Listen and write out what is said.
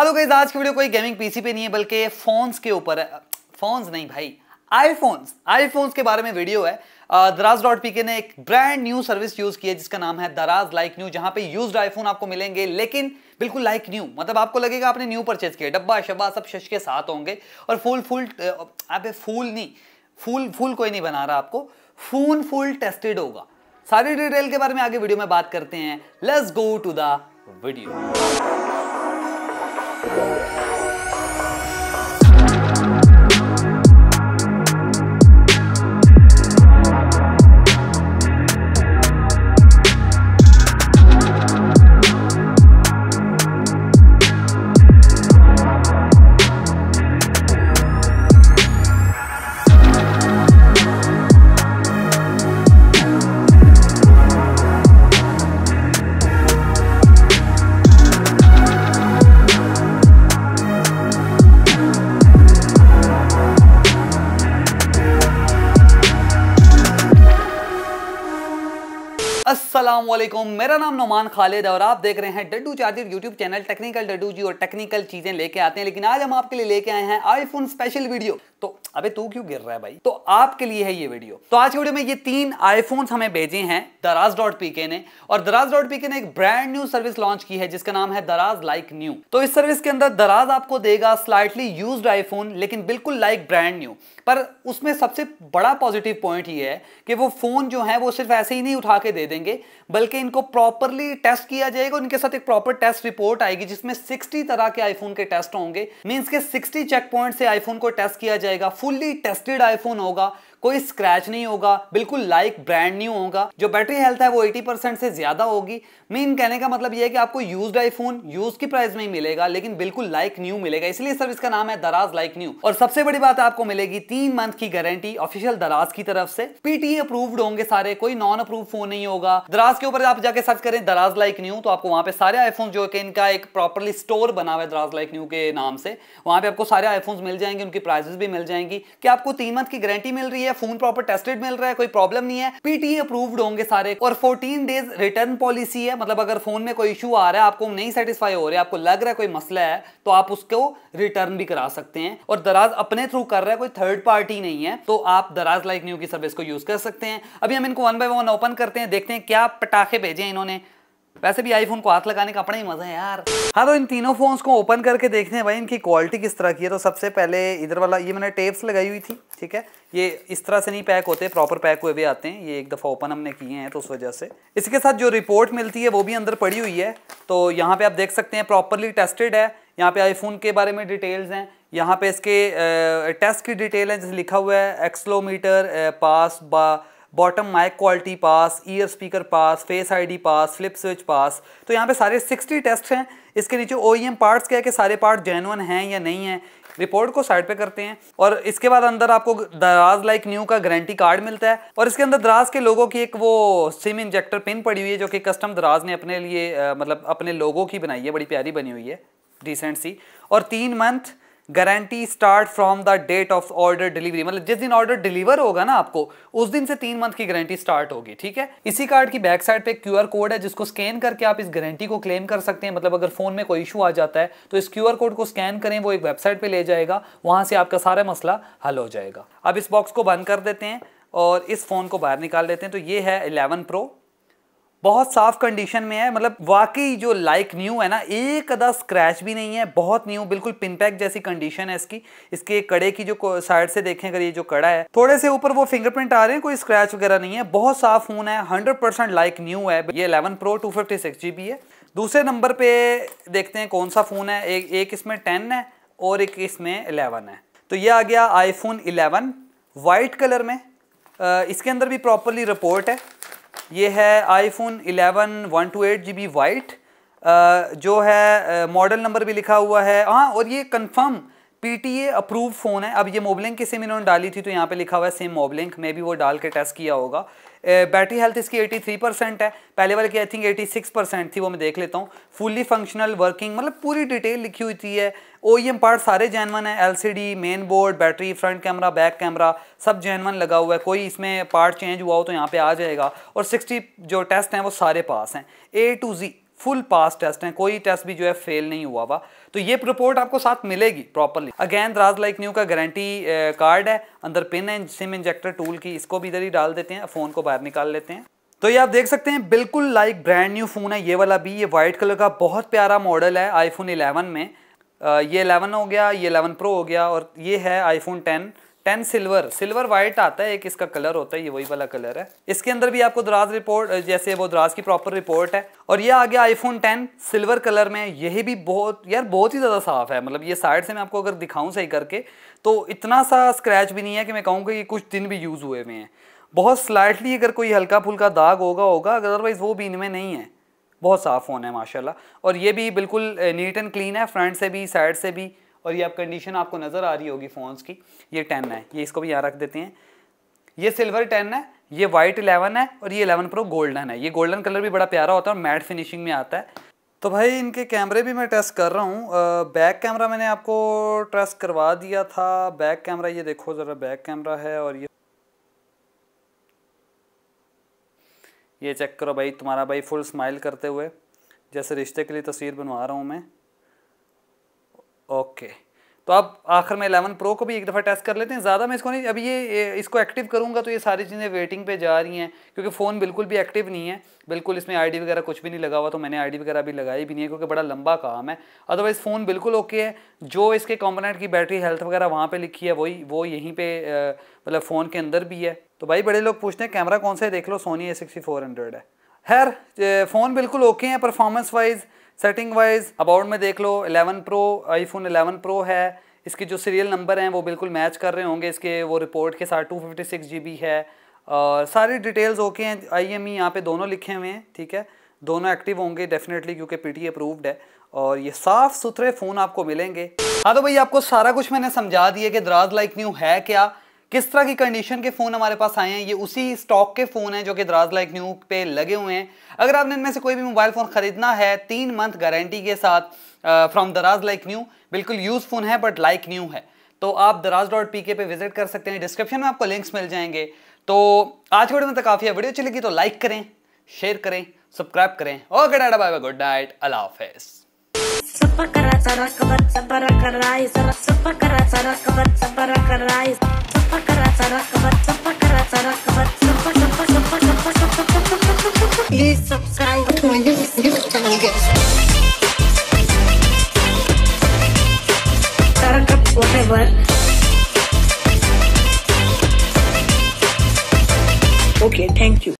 Hello हाँ, तो guys आज की वीडियो कोई गेमिंग पीसी पे नहीं है बल्कि फोन्स के ऊपर है फोन्स नहीं भाई आईफोन्स आईफोन्स के बारे में वीडियो है दराज डॉट पी के ने एक ब्रांड न्यू सर्विस यूज की है जिसका नाम है दराज लाइक न्यू जहां पे यूज्ड आईफोन आपको मिलेंगे लेकिन बिल्कुल लाइक न्यू मतलब आपको लगेगा आपने न्यू परचेज किया डब्बा शब्बा सब शश के साथ होंगे और फुल फुल आप फूल नहीं फूल फूल कोई नहीं बना रहा आपको फून फुल टेस्टेड होगा सारी डिटेल के बारे में आगे वीडियो में बात करते हैं let's go to the video Thank you. असलम मेरा नाम नुमान खालिद और आप देख रहे हैं Daddu charger YouTube channel technical Daddu ji और टेक्निकल चीज़ें लेके आते हैं लेकिन आज हम आपके लिए लेके आए हैं आईफोन स्पेशल वीडियो तो अबे तू क्यों गिर रहा है भाई तो आपके लिए है ये वीडियो तो आज के वीडियो में ये तीन आईफोन हमें भेजे हैं दराज डॉट पीके ने और दराज डॉट पीके ने एक ब्रांड न्यू सर्विस लॉन्च की है जिसका नाम है दराज लाइक न्यू तो इस सर्विस के अंदर दराज आपको देगा स्लाइटली यूज आईफोन लेकिन बिल्कुल लाइक ब्रांड न्यू पर उसमें सबसे बड़ा पॉजिटिव पॉइंट ये है कि वो फोन जो है वो सिर्फ ऐसे ही नहीं उठा के दे देंगे बल्कि इनको प्रॉपरली टेस्ट किया जाएगा इनके साथ एक प्रॉपर टेस्ट रिपोर्ट आएगी जिसमें सिक्सटी तरह के आईफोन के टेस्ट होंगे मींस के सिक्सटी चेक पॉइंट से आईफोन को टेस्ट किया जाएगा जाएगा फुल्ली टेस्टेड आईफोन होगा कोई स्क्रैच नहीं होगा बिल्कुल लाइक ब्रांड न्यू होगा जो बैटरी हेल्थ है वो 80% से ज्यादा होगी मेन कहने का मतलब ये है कि आपको यूज आईफोन यूज की प्राइस में ही मिलेगा लेकिन बिल्कुल लाइक न्यू मिलेगा इसलिए सर्विस का नाम है दराज लाइक न्यू और सबसे बड़ी बात आपको मिलेगी तीन मंथ की गारंटी ऑफिशियल दराज की तरफ से पीटी अप्रूव्ड e होंगे सारे कोई नॉन अप्रूव फोन नहीं होगा दराज के ऊपर आप जाके सर्च करें दराज लाइक न्यू तो आपको वहां पे सारे आईफोन जो है इनका एक प्रॉपरली स्टोर बना हुआ है दराज लाइक न्यू के नाम से वहां पे आपको सारे आईफोन मिल जाएंगे उनकी प्राइजेस भी मिल जाएंगी कि आपको तीन मंथ की गारंटी मिल रही है है फोन प्रॉपर टेस्टेड मिल रहा है कोई प्रॉब्लम नहीं है पीटी अप्रूव्ड e होंगे सारे और फोर्टीन डेज रिटर्न पॉलिसी है मतलब अगर फोन में कोई इशू आ रहा है आपको नहीं सेटिस्फाई हो रहा है आपको लग रहा है कोई मसला है तो आप उसको रिटर्न भी करा सकते हैं और दराज अपने थ्रू कर रहा है कोई थर्ड पार्टी नहीं है तो आप दराज लाइक न्यू की सर्विस को यूज कर सकते हैं अभी हम इनको वन बाय वन ओपन करते हैं देखते हैं क्या पटाखे भेजे इन्होंने वैसे भी आईफोन को हाथ लगाने का अपना ही मजा है यार हाँ तो इन तीनों फोन्स को ओपन करके देखते हैं भाई इनकी क्वालिटी किस तरह की है तो सबसे पहले इधर वाला ये मैंने टेप्स लगाई हुई थी ठीक है ये इस तरह से नहीं पैक होते प्रॉपर पैक हुए भी आते हैं ये एक दफ़ा ओपन हमने किए हैं तो उस वजह से इसके साथ जो रिपोर्ट मिलती है वो भी अंदर पड़ी हुई है तो यहाँ पे आप देख सकते हैं प्रॉपरली टेस्टेड है यहाँ पे आईफोन के बारे में डिटेल्स हैं यहाँ पे इसके टेस्ट की डिटेल है जैसे लिखा हुआ है एक्सलोमीटर पास बा bottom mic quality pass ear speaker pass face ID pass flip switch pass तो यहाँ पे सारे 60 टेस्ट हैं इसके नीचे ओ पार्ट्स e क्या है कि सारे पार्ट जेनुअन हैं या नहीं है रिपोर्ट को साइड पे करते हैं और इसके बाद अंदर आपको दराज लाइक न्यू का गारंटी कार्ड मिलता है और इसके अंदर दराज के लोगों की एक वो सिम इंजेक्टर पिन पड़ी हुई है जो कि कस्टम दराज ने अपने लिए मतलब अपने लोगों की बनाई है बड़ी प्यारी बनी हुई है डिसेंट सी और तीन month guarantee start from the date of order delivery मतलब जिस दिन ऑर्डर डिलीवर होगा ना आपको उस दिन से तीन मंथ की गारंटी स्टार्ट होगी ठीक है इसी कार्ड की बैक साइड पे आर कोड है जिसको स्कैन करके आप इस गारंटी को क्लेम कर सकते हैं मतलब अगर फोन में कोई इशू आ जाता है तो इस आर कोड को स्कैन करें वो एक वेबसाइट पर ले जाएगा वहाँ से आपका सारा मसला हल हो जाएगा अब इस बॉक्स को बंद कर देते हैं और इस फ़ोन को बाहर निकाल देते हैं तो ये है इलेवन प्रो बहुत साफ कंडीशन में है मतलब वाकई जो लाइक न्यू है ना एक अदा स्क्रैच भी नहीं है बहुत न्यू बिल्कुल पिनपैक जैसी कंडीशन है इसकी इसके कड़े की जो साइड से देखें अगर ये जो कड़ा है थोड़े से ऊपर वो फिंगरप्रिंट आ रहे हैं कोई स्क्रैच वगैरह नहीं है बहुत साफ फोन है हंड्रेड परसेंट लाइक न्यू है ये eleven pro two fifty six G B है दूसरे नंबर पे देखते हैं कौन सा फ़ोन है एक एक इसमें टेन है और एक इसमें इलेवन है तो ये आ गया आईफोन इलेवन वाइट कलर में इसके अंदर भी प्रॉपरली रिपोर्ट है ये है iPhone 11 one two eight G B white जो है मॉडल नंबर भी लिखा हुआ है हाँ और ये कंफर्म पीटीए अप्रूव फ़ोन है अब ये मोबलिंक की सिम इन्होंने डाली थी तो यहाँ पे लिखा हुआ है सिम मोबलिंक में भी वो डाल के टेस्ट किया होगा बैटरी हेल्थ इसकी 83 परसेंट है पहले वाले की आई थिंक 86 परसेंट थी वो मैं देख लेता हूँ फुल्ली फंक्शनल वर्किंग मतलब पूरी डिटेल लिखी हुई थी है ओ पार्ट सारे जैनवन है एल main board battery front camera back camera सब जैनवन लगा हुआ है कोई इसमें पार्ट चेंज हुआ हो तो यहाँ पर आ जाएगा और सिक्सटी जो टेस्ट हैं वो सारे पास हैं A to Z full pass test हैं कोई टेस्ट भी जो है फेल नहीं हुआ हुआ तो ये रिपोर्ट आपको साथ मिलेगी properly again Daraz like new का गारंटी कार्ड है अंदर पिन है सिम इंजेक्टर टूल की इसको भी इधर ही डाल देते हैं फ़ोन को बाहर निकाल लेते हैं तो ये आप देख सकते हैं बिल्कुल लाइक ब्रांड न्यू फ़ोन है ये वाला भी ये व्हाइट कलर का बहुत प्यारा मॉडल है आईफोन 11 में ये 11 हो गया ये 11 प्रो हो गया और ये है iPhone ten ten silver silver white आता है एक इसका कलर होता है ये वही वाला कलर है इसके अंदर भी आपको दराज रिपोर्ट जैसे वो दराज की प्रॉपर रिपोर्ट है और ये आ गया आईफोन टेन सिल्वर कलर में यही भी बहुत यार बहुत ही ज़्यादा साफ है मतलब ये साइड से मैं आपको अगर दिखाऊं सही करके तो इतना सा स्क्रैच भी नहीं है कि मैं कहूँगा कि ये कुछ दिन भी यूज़ हुए हुए हैं बहुत स्लाइटली अगर कोई हल्का फुल्का दाग होगा होगा अदरवाइज़ वो भी इनमें नहीं है बहुत साफ़ फ़ोन है माशाला और ये भी बिल्कुल नीट एंड क्लीन है फ्रंट से भी साइड से भी और ये आप कंडीशन आपको नज़र आ रही होगी फ़ोन्स की ये टेन है ये इसको भी यहाँ रख देते हैं ये सिल्वर टेन है ये व्हाइट इलेवन है और ये इलेवन प्रो गोल्डन है ये गोल्डन कलर भी बड़ा प्यारा होता है और मैट फिनिशिंग में आता है तो भाई इनके कैमरे भी मैं टेस्ट कर रहा हूँ बैक कैमरा मैंने आपको टेस्ट करवा दिया था बैक कैमरा ये देखो ज़रा बैक कैमरा है और ये ये चेक करो भाई तुम्हारा भाई फुल स्माइल करते हुए जैसे रिश्ते के लिए तस्वीर बनवा रहा हूँ मैं ओके तो अब आखिर में एलेवन प्रो को भी एक दफ़ा टेस्ट कर लेते हैं ज़्यादा मैं इसको नहीं अभी ये इसको एक्टिव करूँगा तो ये सारी चीज़ें वेटिंग पे जा रही हैं क्योंकि फ़ोन बिल्कुल भी एक्टिव नहीं है बिल्कुल इसमें आईडी वगैरह कुछ भी नहीं लगा हुआ तो मैंने आईडी वगैरह भी लगाई भी नहीं है क्योंकि बड़ा लंबा काम है अदरवाइज़ फ़ोन बिल्कुल ओके है जो इसके कॉम्पोनेंट की बैटरी हेल्थ वगैरह वहाँ पर लिखी है वही वो यहीं पर मतलब फ़ोन के अंदर भी है तो भाई बड़े लोग पूछते हैं कैमरा कौन सा है देख लो सोनी ए है हैर फ़ोन बिल्कुल ओके हैं performance wise setting wise about में देख लो 11 प्रो आईफोन 11 प्रो है इसके जो सीरियल नंबर हैं वो बिल्कुल मैच कर रहे होंगे इसके वो रिपोर्ट के साथ two fifty six G B है और सारी डिटेल्स ओके हैं आई एम ई यहाँ पर दोनों लिखे हुए हैं ठीक है दोनों एक्टिव होंगे डेफिनेटली क्योंकि पी टी अप्रूव्ड है और ये साफ़ सुथरे फ़ोन आपको मिलेंगे हाँ तो भाई आपको सारा कुछ मैंने समझा दिया कि दराज लाइक न्यू है क्या किस तरह की कंडीशन के फ़ोन हमारे पास आए हैं ये उसी स्टॉक के फ़ोन हैं जो कि दराज लाइक न्यू पे लगे हुए हैं अगर आपने इनमें से कोई भी मोबाइल फ़ोन ख़रीदना है तीन मंथ गारंटी के साथ फ्रॉम दराज लाइक न्यू बिल्कुल यूज़ फ़ोन है बट लाइक न्यू है तो आप दराज डॉट पी के पे विजिट कर सकते हैं डिस्क्रिप्शन में आपको लिंक्स मिल जाएंगे तो आज के वीडियो में तो काफ़ी है वीडियो चलेगी तो लाइक करें शेयर करें सब्सक्राइब करें और डाटा बाय बाय गुड नाइट अल्लाह हाफिज़ सफा करा सरा कबर सबरा कराई सरा सपा करा सरा कबर सबरा कराई Please subscribe to my YouTube channel, guys. Sarkap whatever. Okay, thank you.